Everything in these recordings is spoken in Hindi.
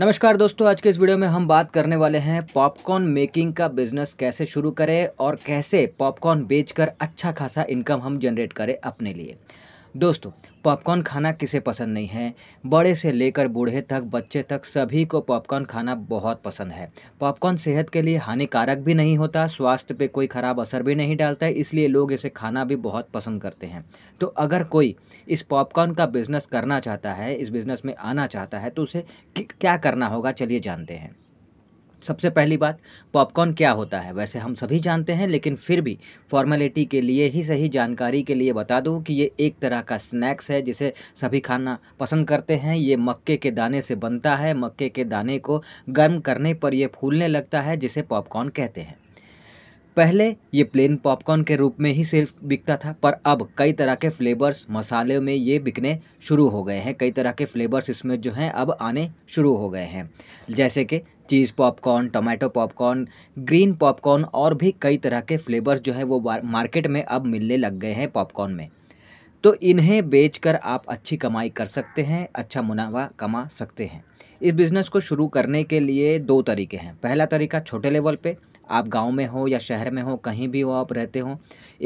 नमस्कार दोस्तों आज के इस वीडियो में हम बात करने वाले हैं पॉपकॉर्न मेकिंग का बिज़नेस कैसे शुरू करें और कैसे पॉपकॉर्न बेचकर अच्छा खासा इनकम हम जनरेट करें अपने लिए दोस्तों पॉपकॉर्न खाना किसे पसंद नहीं है बड़े से लेकर बूढ़े तक बच्चे तक सभी को पॉपकॉर्न खाना बहुत पसंद है पॉपकॉर्न सेहत के लिए हानिकारक भी नहीं होता स्वास्थ्य पे कोई ख़राब असर भी नहीं डालता है इसलिए लोग इसे खाना भी बहुत पसंद करते हैं तो अगर कोई इस पॉपकॉर्न का बिज़नेस करना चाहता है इस बिज़नेस में आना चाहता है तो उसे क्या करना होगा चलिए जानते हैं सबसे पहली बात पॉपकॉर्न क्या होता है वैसे हम सभी जानते हैं लेकिन फिर भी फॉर्मेलिटी के लिए ही सही जानकारी के लिए बता दूं कि ये एक तरह का स्नैक्स है जिसे सभी खाना पसंद करते हैं ये मक्के के दाने से बनता है मक्के के दाने को गर्म करने पर यह फूलने लगता है जिसे पॉपकॉर्न कहते हैं पहले ये प्लेन पॉपकॉर्न के रूप में ही सिर्फ बिकता था पर अब कई तरह के फ्लेवर्स मसाले में ये बिकने शुरू हो गए हैं कई तरह के फ्लेवर्स इसमें जो हैं अब आने शुरू हो गए हैं जैसे कि cheese popcorn tomato popcorn green popcorn और भी कई तरह के फ्लेवर्स जो हैं वो मार्केट में अब मिलने लग गए हैं पॉपकॉर्न में तो इन्हें बेचकर आप अच्छी कमाई कर सकते हैं अच्छा मुनाफा कमा सकते हैं इस बिज़नेस को शुरू करने के लिए दो तरीके हैं पहला तरीका छोटे लेवल पे आप गांव में हो या शहर में हो कहीं भी हो आप रहते हो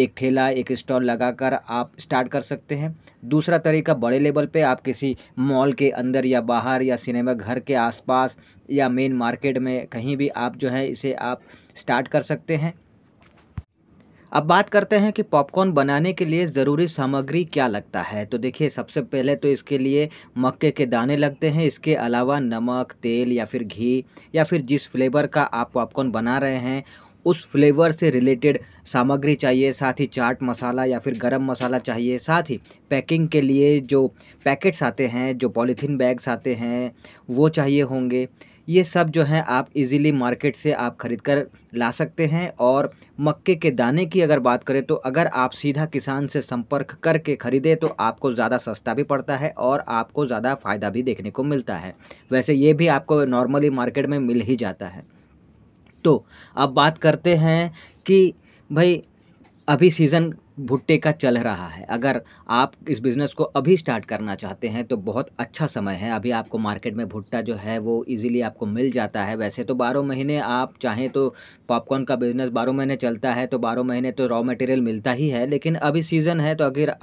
एक ठेला एक स्टॉल लगाकर आप स्टार्ट कर सकते हैं दूसरा तरीका बड़े लेवल पे आप किसी मॉल के अंदर या बाहर या सिनेमा घर के आसपास या मेन मार्केट में कहीं भी आप जो है इसे आप स्टार्ट कर सकते हैं अब बात करते हैं कि पॉपकॉर्न बनाने के लिए ज़रूरी सामग्री क्या लगता है तो देखिए सबसे पहले तो इसके लिए मक्के के दाने लगते हैं इसके अलावा नमक तेल या फिर घी या फिर जिस फ्लेवर का आप पॉपकॉर्न बना रहे हैं उस फ्लेवर से रिलेटेड सामग्री चाहिए साथ ही चाट मसाला या फिर गरम मसाला चाहिए साथ ही पैकिंग के लिए जो पैकेट्स आते हैं जो पॉलीथीन बैग्स आते हैं वो चाहिए होंगे ये सब जो है आप इजीली मार्केट से आप ख़रीद कर ला सकते हैं और मक्के के दाने की अगर बात करें तो अगर आप सीधा किसान से संपर्क करके ख़रीदें तो आपको ज़्यादा सस्ता भी पड़ता है और आपको ज़्यादा फ़ायदा भी देखने को मिलता है वैसे ये भी आपको नॉर्मली मार्केट में मिल ही जाता है तो अब बात करते हैं कि भाई अभी सीज़न भुट्टे का चल रहा है अगर आप इस बिज़नेस को अभी स्टार्ट करना चाहते हैं तो बहुत अच्छा समय है अभी आपको मार्केट में भुट्टा जो है वो इजीली आपको मिल जाता है वैसे तो बारह महीने आप चाहें तो पॉपकॉर्न का बिज़नेस बारह महीने चलता है तो बारह महीने तो रॉ मटेरियल मिलता ही है लेकिन अभी सीज़न है तो अगर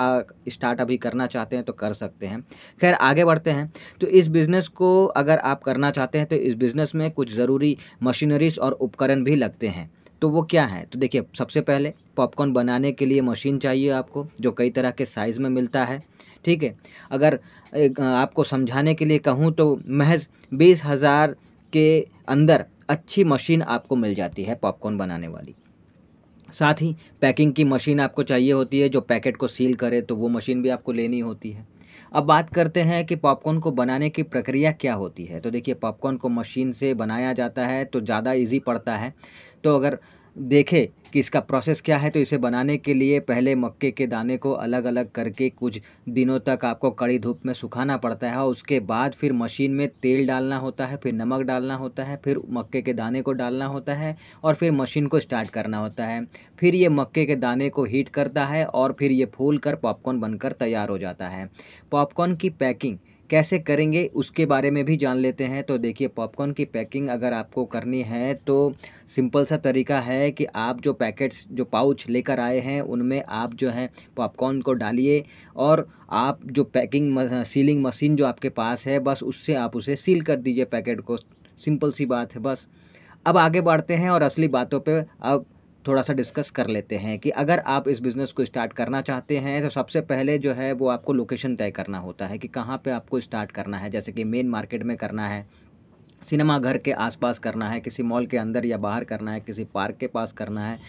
स्टार्ट अभी करना चाहते हैं तो कर सकते हैं खैर आगे बढ़ते हैं तो इस बिज़नेस को अगर आप करना चाहते हैं तो इस बिज़नेस में कुछ ज़रूरी मशीनरीज और उपकरण भी लगते हैं तो वो क्या है तो देखिए सबसे पहले पॉपकॉर्न बनाने के लिए मशीन चाहिए आपको जो कई तरह के साइज़ में मिलता है ठीक है अगर आपको समझाने के लिए कहूँ तो महज बीस हज़ार के अंदर अच्छी मशीन आपको मिल जाती है पॉपकॉर्न बनाने वाली साथ ही पैकिंग की मशीन आपको चाहिए होती है जो पैकेट को सील करे तो वो मशीन भी आपको लेनी होती है अब बात करते हैं कि पॉपकॉर्न को बनाने की प्रक्रिया क्या होती है तो देखिए पॉपकॉर्न को मशीन से बनाया जाता है तो ज़्यादा ईजी पड़ता है तो अगर देखें कि इसका प्रोसेस क्या है तो इसे बनाने के लिए पहले मक्के के दाने को अलग अलग करके कुछ दिनों तक आपको कड़ी धूप में सुखाना पड़ता है और उसके बाद फिर मशीन में तेल डालना होता है फिर नमक डालना होता है फिर मक्के के दाने को डालना होता है और फिर मशीन को स्टार्ट करना होता है फिर ये मक्के के दाने को हीट करता है और फिर ये फूल कर पॉपकॉर्न बनकर तैयार हो जाता है पॉपकॉर्न की पैकिंग कैसे करेंगे उसके बारे में भी जान लेते हैं तो देखिए पॉपकॉर्न की पैकिंग अगर आपको करनी है तो सिंपल सा तरीका है कि आप जो पैकेट्स जो पाउच लेकर आए हैं उनमें आप जो है पॉपकॉर्न को डालिए और आप जो पैकिंग सीलिंग मशीन जो आपके पास है बस उससे आप उसे सील कर दीजिए पैकेट को सिंपल सी बात है बस अब आगे बढ़ते हैं और असली बातों पर अब थोड़ा सा डिस्कस कर लेते हैं कि अगर आप इस बिज़नेस को स्टार्ट करना चाहते हैं तो सबसे पहले जो है वो आपको लोकेशन तय करना होता है कि कहाँ पे आपको स्टार्ट करना है जैसे कि मेन मार्केट में करना है सिनेमा घर के आसपास करना है किसी मॉल के अंदर या बाहर करना है किसी पार्क के पास करना है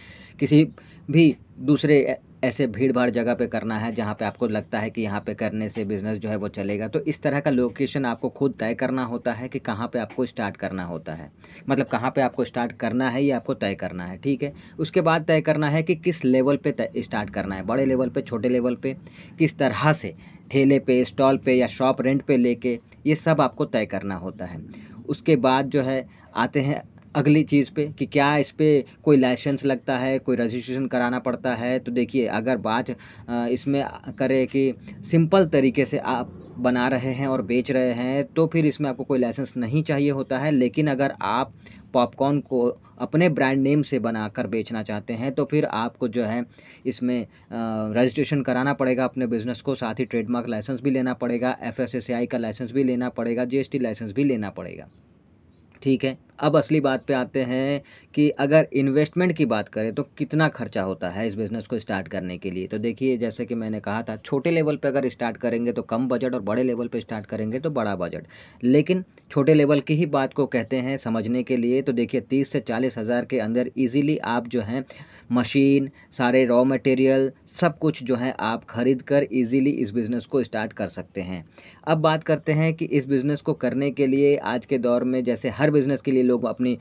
किसी भी दूसरे ऐसे भीड़ भाड़ जगह पे करना है जहाँ पे आपको लगता है कि यहाँ पे करने से बिज़नेस जो है वो चलेगा तो इस तरह का लोकेशन आपको खुद तय करना होता है कि कहाँ पे आपको स्टार्ट करना होता है मतलब कहाँ पे आपको स्टार्ट करना है ये आपको तय करना है ठीक है उसके बाद तय करना है कि किस लेवल पर स्टार्ट करना है बड़े लेवल पर छोटे लेवल पर किस तरह से ठेले पे स्टॉल पे या शॉप रेंट पे लेके ये सब आपको तय करना होता है उसके बाद जो है आते हैं अगली चीज़ पे कि क्या इस पर कोई लाइसेंस लगता है कोई रजिस्ट्रेशन कराना पड़ता है तो देखिए अगर बात इसमें करें कि सिंपल तरीके से आप बना रहे हैं और बेच रहे हैं तो फिर इसमें आपको कोई लाइसेंस नहीं चाहिए होता है लेकिन अगर आप पॉपकॉर्न को अपने ब्रांड नेम से बना कर बेचना चाहते हैं तो फिर आपको जो है इसमें रजिस्ट्रेशन कराना पड़ेगा अपने बिज़नेस को साथ ही ट्रेडमार्क लाइसेंस भी लेना पड़ेगा एफ का लाइसेंस भी लेना पड़ेगा जी लाइसेंस भी लेना पड़ेगा ठीक है अब असली बात पे आते हैं कि अगर इन्वेस्टमेंट की बात करें तो कितना खर्चा होता है इस बिज़नेस को स्टार्ट करने के लिए तो देखिए जैसे कि मैंने कहा था छोटे लेवल पे अगर स्टार्ट करेंगे तो कम बजट और बड़े लेवल पे स्टार्ट करेंगे तो बड़ा बजट लेकिन छोटे लेवल की ही बात को कहते हैं समझने के लिए तो देखिए तीस से चालीस हज़ार के अंदर ईजिली आप जो हैं मशीन सारे रॉ मटेरियल सब कुछ जो है आप ख़रीद कर ईजिली इस बिज़नेस को स्टार्ट कर सकते हैं अब बात करते हैं कि इस बिज़नेस को करने के लिए आज के दौर में जैसे हर बिज़नेस के लिए लोग अपनी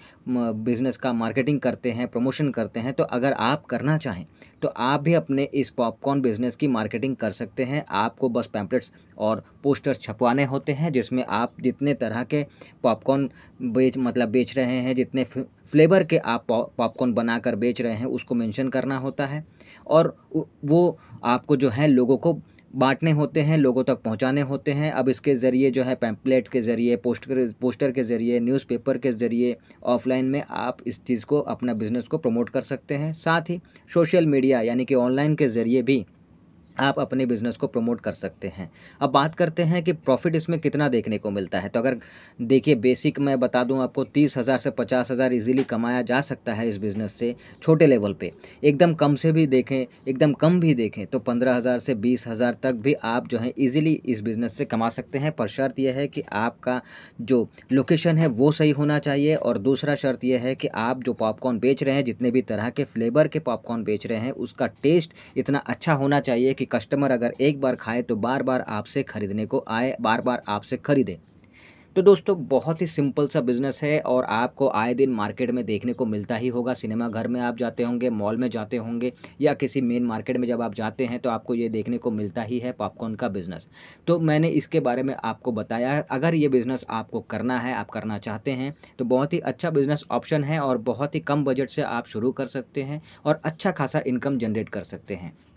बिज़नेस का मार्केटिंग करते हैं प्रमोशन करते हैं तो अगर आप करना चाहें तो आप भी अपने इस पॉपकॉर्न बिज़नेस की मार्केटिंग कर सकते हैं आपको बस पैम्पलेट्स और पोस्टर्स छपवाने होते हैं जिसमें आप जितने तरह के पॉपकॉर्न बेच मतलब बेच रहे हैं जितने फ्लेवर के आप पॉपकॉर्न बनाकर बेच रहे हैं उसको मेंशन करना होता है और वो आपको जो है लोगों को बांटने होते हैं लोगों तक पहुंचाने होते हैं अब इसके ज़रिए जो है पैम्पलेट के ज़रिए पोस्टर पोस्टर के ज़रिए न्यूज़पेपर के ज़रिए ऑफलाइन में आप इस चीज़ को अपना बिज़नेस को प्रमोट कर सकते हैं साथ ही सोशल मीडिया यानी कि ऑनलाइन के ज़रिए भी आप अपने बिज़नेस को प्रमोट कर सकते हैं अब बात करते हैं कि प्रॉफिट इसमें कितना देखने को मिलता है तो अगर देखिए बेसिक मैं बता दूं आपको तीस हज़ार से पचास हज़ार ईजिली कमाया जा सकता है इस बिज़नेस से छोटे लेवल पे एकदम कम से भी देखें एकदम कम भी देखें तो पंद्रह हज़ार से बीस हज़ार तक भी आप जो है ईजिली इस बिज़नेस से कमा सकते हैं पर शर्त यह है कि आपका जो लोकेशन है वो सही होना चाहिए और दूसरा शर्त यह है कि आप जो पॉपकॉर्न बेच रहे हैं जितने भी तरह के फ्लेवर के पॉपकॉर्न बेच रहे हैं उसका टेस्ट इतना अच्छा होना चाहिए कि कि कस्टमर अगर एक बार खाए तो बार बार आपसे ख़रीदने को आए बार बार आपसे ख़रीदे तो दोस्तों बहुत ही सिंपल सा बिज़नेस है और आपको आए दिन मार्केट में देखने को मिलता ही होगा सिनेमा घर में आप जाते होंगे मॉल में जाते होंगे या किसी मेन मार्केट में जब आप जाते हैं तो आपको ये देखने को मिलता ही है पॉपकॉर्न का बिज़नेस तो मैंने इसके बारे में आपको बताया अगर ये बिज़नेस आपको करना है आप करना चाहते हैं तो बहुत ही अच्छा बिज़नेस ऑप्शन है और बहुत ही कम बजट से आप शुरू कर सकते हैं और अच्छा खासा इनकम जनरेट कर सकते हैं